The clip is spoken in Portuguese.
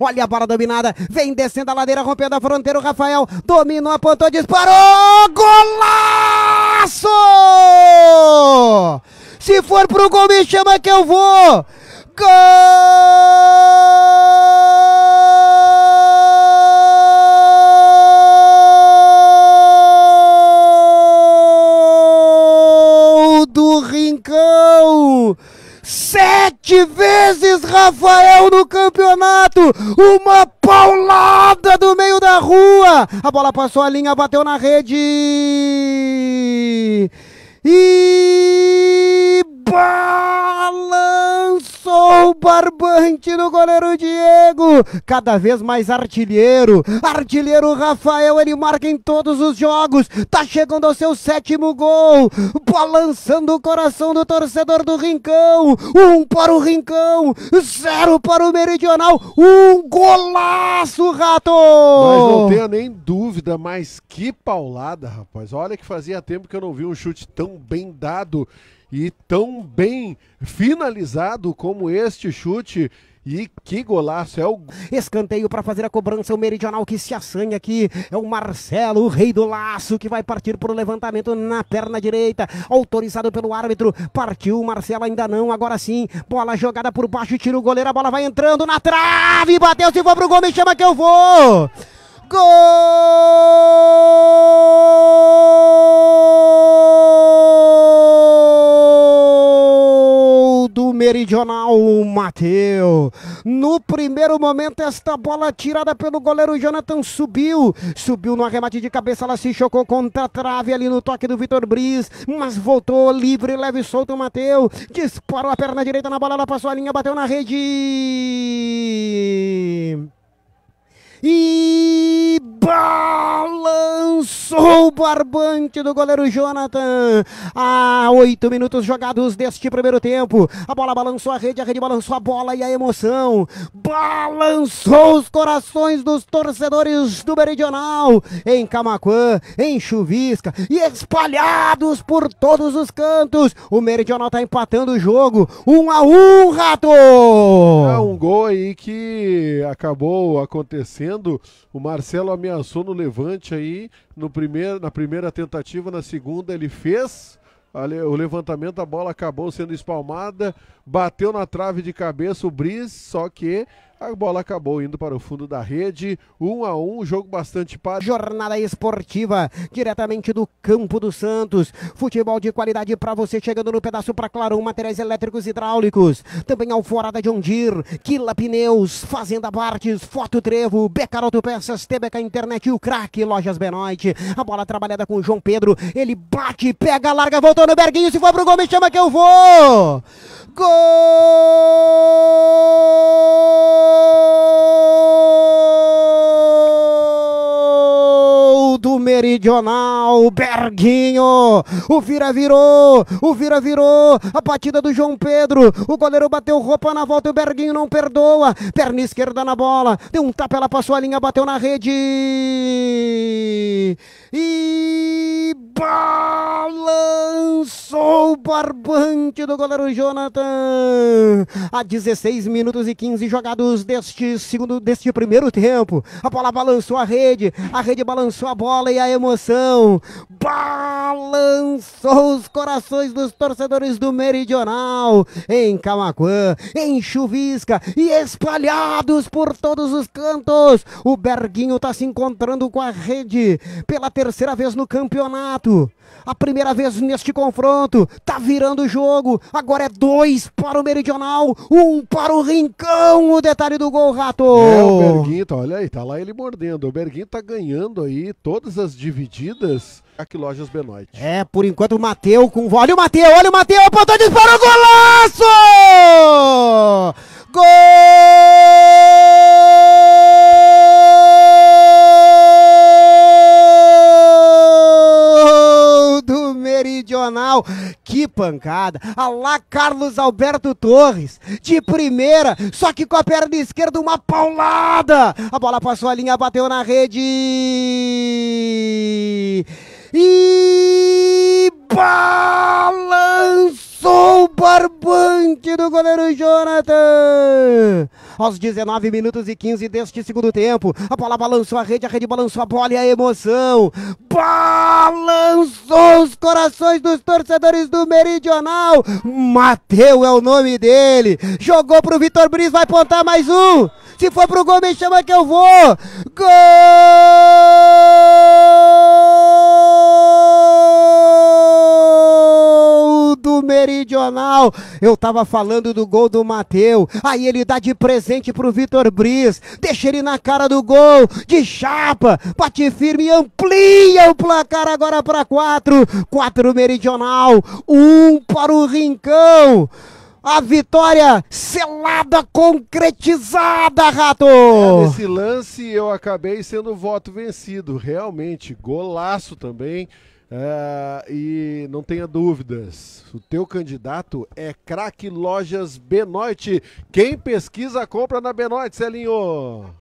Olha a bola dominada, vem descendo a ladeira, rompendo a fronteira, o Rafael dominou, apontou, disparou, golaço! Se for pro gol, me chama que eu vou! Gol do Rincão! Sete vezes Rafael no campeonato. Uma paulada do meio da rua. A bola passou a linha, bateu na rede. E. Bola! o barbante do goleiro Diego, cada vez mais artilheiro. Artilheiro Rafael, ele marca em todos os jogos. Tá chegando ao seu sétimo gol, balançando o coração do torcedor do Rincão. Um para o Rincão, zero para o Meridional. Um golaço, Rato! Mas não tenha nem dúvida, mas que paulada, rapaz. Olha que fazia tempo que eu não vi um chute tão bem dado e tão bem finalizado como este chute. E que golaço é o escanteio para fazer a cobrança o meridional que se assanha aqui é o Marcelo, o rei do laço que vai partir para o levantamento na perna direita, autorizado pelo árbitro. Partiu o Marcelo ainda não, agora sim. Bola jogada por baixo, tira o goleiro, a bola vai entrando na trave, bateu se for pro gol, me chama que eu vou. Gol! meridional, Mateu. No primeiro momento, esta bola tirada pelo goleiro Jonathan subiu. Subiu no arremate de cabeça, ela se chocou contra a trave ali no toque do Vitor Briz, mas voltou livre, leve e solto o Mateu. Disparou a perna direita na bola, ela passou a linha, bateu na rede. E balançou! o barbante do goleiro Jonathan. Há ah, oito minutos jogados deste primeiro tempo. A bola balançou a rede, a rede balançou a bola e a emoção balançou os corações dos torcedores do Meridional em Camacuã, em Chuvisca e espalhados por todos os cantos. O Meridional está empatando o jogo. Um a um, Rato! É um gol aí que acabou acontecendo. O Marcelo ameaçou no levante aí, no primeiro, na primeira tentativa, na segunda ele fez o levantamento, a bola acabou sendo espalmada, bateu na trave de cabeça o Briz, só que a bola acabou indo para o fundo da rede. Um a um, jogo bastante parado. Jornada esportiva, diretamente do Campo do Santos. Futebol de qualidade para você, chegando no pedaço para Claro, materiais elétricos hidráulicos. Também Alforada de Ondir, Quila Pneus, Fazenda Partes, Foto Trevo, Becaroto Peças, TBK Internet e o craque Lojas Benoit. A bola trabalhada com o João Pedro. Ele bate, pega, larga, voltou no Berguinho. Se for pro gol, me chama que eu vou! Gol! meridional, Berguinho, o Vira virou, o Vira virou, a batida do João Pedro, o goleiro bateu roupa na volta e o Berguinho não perdoa, perna esquerda na bola, deu um tapa, ela passou a linha, bateu na rede e balançou barbante do goleiro Jonathan. A 16 minutos e 15 jogados deste segundo, deste primeiro tempo. A bola balançou a rede, a rede balançou a bola e a emoção balançou os corações dos torcedores do Meridional em Camacuã, em Chuvisca e espalhados por todos os cantos. O Berguinho está se encontrando com a rede pela terceira vez no campeonato. A primeira vez neste confronto. Tá vindo virando o jogo. Agora é dois para o Meridional, um para o Rincão. O detalhe do gol, Rato. É, o Berguinho, olha aí, tá lá ele mordendo. O Berguinho tá ganhando aí todas as divididas. Aqui Lojas Benoit. É, por enquanto o Mateu com. Olha o Mateu, olha o Mateu, apontou, disparou, golaço! Gol! final. Que pancada! Alá Carlos Alberto Torres, de primeira, só que com a perna esquerda, uma paulada. A bola passou a linha, bateu na rede. E balançou o barbante do goleiro Jonathan aos 19 minutos e 15 deste segundo tempo. A bola balançou a rede, a rede balançou a bola e a emoção balançou os corações dos torcedores do Meridional. Mateu é o nome dele. Jogou pro Vitor Bris, vai apontar mais um. Se for pro gol, me chama que eu vou. Gol! Meridional. Eu tava falando do gol do Mateu. Aí ele dá de presente pro Vitor Briz. Deixa ele na cara do gol. De chapa. Bate firme e amplia o placar agora para quatro. Quatro Meridional. Um para o Rincão. A vitória selada, concretizada, Rato! É, nesse lance eu acabei sendo voto vencido. Realmente, golaço também. Uh, e não tenha dúvidas, o teu candidato é craque Lojas Benoit. Quem pesquisa, compra na Benoit, Celinho.